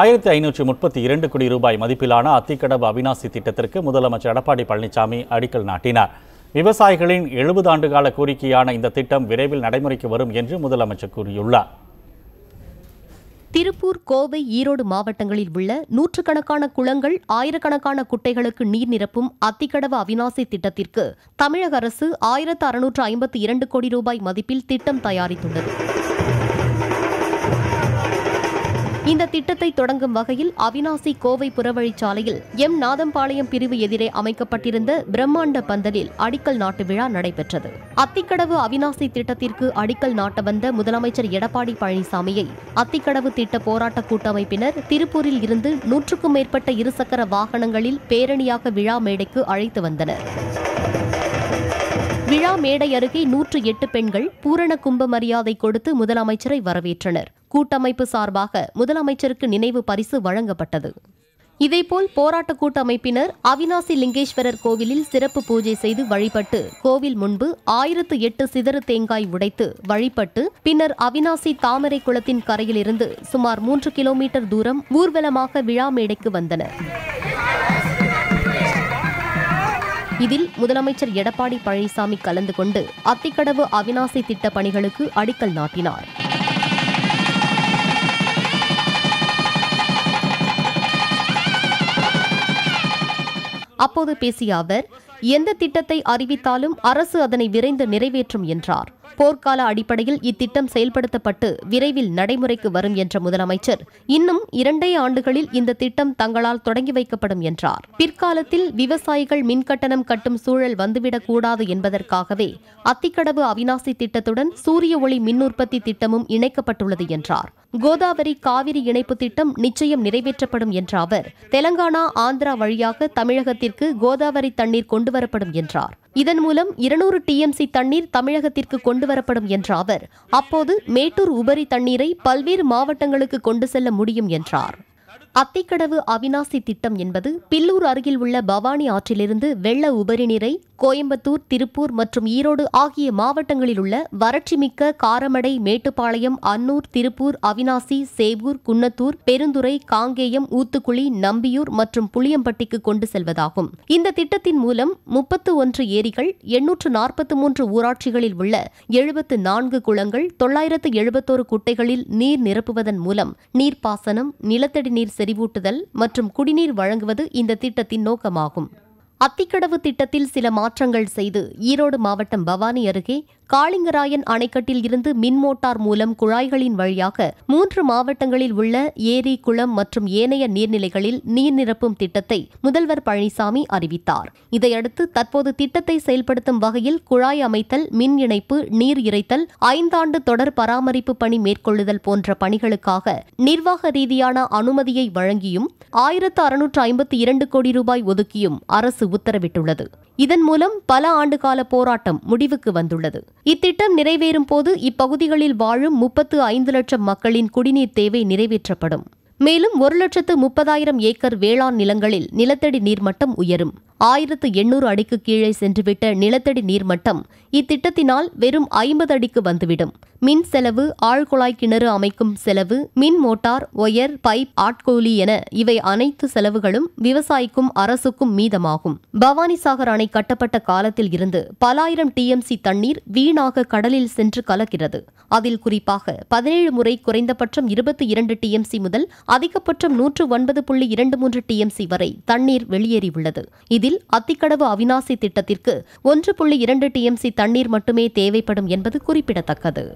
ஆயிரத்தி ஐநூற்றி முப்பத்தி இரண்டு கோடி ரூபாய் மதிப்பிலான அத்திக்கடவு அவினாசி திட்டத்திற்கு முதலமைச்சர் எடப்பாடி பழனிசாமி அடிக்கல் நாட்டினார் விவசாயிகளின் எழுபது ஆண்டுகால கோரிக்கையான இந்த திட்டம் விரைவில் நடைமுறைக்கு வரும் என்று முதலமைச்சர் கூறியுள்ளார் திருப்பூர் கோவை ஈரோடு மாவட்டங்களில் உள்ள நூற்றுக்கணக்கான குளங்கள் ஆயிரக்கணக்கான குட்டைகளுக்கு நீர் நிரப்பும் அத்திக்கடவு அவினாசி திட்டத்திற்கு தமிழக அரசு ஆயிரத்து அறுநூற்று ஐம்பத்தி இரண்டு கோடி ரூபாய் மதிப்பில் திட்டம் தயாரித்துள்ளது இந்த திட்டத்தை தொடங்கும் வகையில் அவினாசி கோவை புறவழிச்சாலையில் எம் நாதம்பாளையம் பிரிவு எதிரே அமைக்கப்பட்டிருந்த பிரம்மாண்ட பந்தலில் அடிக்கல் நாட்டு விழா நடைபெற்றது அத்திக்கடவு அவினாசி திட்டத்திற்கு அடிக்கல் நாட்ட வந்த முதலமைச்சர் எடப்பாடி பழனிசாமியை அத்திக்கடவு திட்ட போராட்ட கூட்டமைப்பினர் திருப்பூரில் இருந்து நூற்றுக்கும் மேற்பட்ட இருசக்கர வாகனங்களில் பேரணியாக விழா மேடைக்கு அழைத்து வந்தனர் விழா மேடை அருகே நூற்று எட்டு பெண்கள் பூரண கும்ப மரியாதை கொடுத்து முதலமைச்சரை வரவேற்றனர் கூட்டமைப்பு சார்பாக முதலமைச்சருக்கு நினைவு பரிசு வழங்கப்பட்டது இதேபோல் போராட்ட கூட்டமைப்பினர் அவினாசி லிங்கேஸ்வரர் கோவிலில் சிறப்பு பூஜை செய்து வழிபட்டு கோவில் முன்பு ஆயிரத்து எட்டு சிதறு தேங்காய் உடைத்து வழிபட்டு பின்னர் அவினாசி தாமரை குளத்தின் கரையிலிருந்து சுமார் மூன்று கிலோமீட்டர் தூரம் ஊர்வலமாக விழா மேடைக்கு வந்தனர் இதில் முதலமைச்சர் எடப்பாடி பழனிசாமி கலந்து கொண்டு அத்திக்கடவு அவினாசி திட்ட பணிகளுக்கு அடிக்கல் நாட்டினார் அப்போது பேசிய அவர் எந்த திட்டத்தை அறிவித்தாலும் அரசு அதனை விரைந்து நிறைவேற்றும் என்றார் போர்க்கால அடிப்படையில் இத்திட்டம் செயல்படுத்தப்பட்டு விரைவில் நடைமுறைக்கு வரும் என்ற முதலமைச்சர் இன்னும் இரண்டே ஆண்டுகளில் இந்த திட்டம் தங்களால் தொடங்கி வைக்கப்படும் என்றார் பிற்காலத்தில் விவசாயிகள் மின்கட்டணம் கட்டும் சூழல் வந்துவிடக்கூடாது என்பதற்காகவே அத்திக்கடவு அவிநாசி திட்டத்துடன் சூரிய ஒளி மின் உற்பத்தி திட்டமும் இணைக்கப்பட்டுள்ளது என்றார் கோதாவரி காவிரி இணைப்பு திட்டம் நிச்சயம் நிறைவேற்றப்படும் என்ற அவர் தெலங்கானா ஆந்திரா வழியாக தமிழகத்திற்கு கோதாவரி தண்ணீர் கொண்டு கொண்டுவரப்படும் என்றார் இதன் மூலம் இருநூறு டிஎம்சி தண்ணீர் தமிழகத்திற்கு கொண்டுவரப்படும் என்ற அவர் அப்போது மேட்டூர் உபரி தண்ணீரை பல்வேறு மாவட்டங்களுக்கு கொண்டு செல்ல முடியும் என்றார் அத்திக்கடவு அவினாசி திட்டம் என்பது பில்லூர் அருகில் உள்ள பவானி ஆற்றிலிருந்து வெள்ள உபரிநீரை கோயம்புத்தூர் திருப்பூர் மற்றும் ஈரோடு ஆகிய மாவட்டங்களில் உள்ள வறட்சிமிக்க காரமடை மேட்டுப்பாளையம் அன்னூர் திருப்பூர் அவினாசி சேவூர் குன்னத்தூர் பெருந்துறை காங்கேயம் ஊத்துக்குழி நம்பியூர் மற்றும் புளியம்பட்டிக்கு கொண்டு செல்வதாகும் இந்த திட்டத்தின் மூலம் முப்பத்து ஒன்று ஏரிகள் எண்ணூற்று நாற்பத்தி மூன்று ஊராட்சிகளில் உள்ள எழுபத்து நான்கு குளங்கள் தொள்ளாயிரத்து எழுபத்தோரு குட்டைகளில் நீர் நிரப்புவதன் மூலம் நீர்ப்பாசனம் நிலத்தடி நீர் செறிவூட்டுதல் மற்றும் குடிநீர் வழங்குவது இந்த திட்டத்தின் நோக்கமாகும் அத்திக்கடவு திட்டத்தில் சில மாற்றங்கள் செய்து ஈரோடு மாவட்டம் பவானி அருகே காளிங்கராயன் அணைக்கட்டில் இருந்து மின்மோட்டார் மூலம் குழாய்களின் வழியாக மூன்று மாவட்டங்களில் உள்ள ஏரி குளம் மற்றும் ஏனைய நீர்நிலைகளில் நீர் நிரப்பும் திட்டத்தை முதல்வர் பழனிசாமி அறிவித்தார் இதையடுத்து தற்போது திட்டத்தை செயல்படுத்தும் வகையில் குழாய் அமைத்தல் மின் இணைப்பு நீர் இறைத்தல் ஐந்தாண்டு தொடர் பராமரிப்பு பணி மேற்கொள்ளுதல் போன்ற பணிகளுக்காக நிர்வாக ரீதியான அனுமதியை வழங்கியும் ஆயிரத்து அறுநூற்று ஐம்பத்தி இரண்டு கோடி ரூபாய் ஒதுக்கியும் அரசு அரசு உத்தரவிட்டுள்ளது இதன் மூலம் பல ஆண்டுகால போராட்டம் முடிவுக்கு வந்துள்ளது இத்திட்டம் நிறைவேறும் போது இப்பகுதிகளில் வாழும் முப்பத்து ஐந்து லட்சம் மக்களின் குடிநீர் தேவை நிறைவேற்றப்படும் மேலும் ஒரு லட்சத்து முப்பதாயிரம் ஏக்கர் வேளாண் நிலங்களில் நிலத்தடி நீர்மட்டம் உயரும் ஆயிரத்து எண்ணூறு அடிக்கு கீழே சென்றுவிட்ட நிலத்தடி நீர்மட்டம் இத்திட்டத்தினால் வெறும் ஐம்பது அடிக்கு வந்துவிடும் மின் செலவு ஆழ்குழாய் கிணறு அமைக்கும் செலவு மின் மோட்டார் ஒயர் பைப் ஆட்கூலி என இவை அனைத்து செலவுகளும் விவசாயிக்கும் அரசுக்கும் மீதமாகும் பவானிசாகர் அணை கட்டப்பட்ட காலத்தில் இருந்து பலாயிரம் டிஎம்சி தண்ணீர் வீணாக கடலில் சென்று கலக்கிறது அதில் குறிப்பாக பதினேழு முறை குறைந்தபட்சம் இருபத்தி இரண்டு டிஎம்சி முதல் அதிகபட்சம் நூற்று ஒன்பது புள்ளி இரண்டு மூன்று டிஎம்சி வரை தண்ணீர் வெளியேறியுள்ளது இது இதில் அத்திக்கடவு அவினாசி திட்டத்திற்கு ஒன்று புள்ளி இரண்டு டிஎம்சி தண்ணீர் மட்டுமே தேவைப்படும் என்பது குறிப்பிடத்தக்கது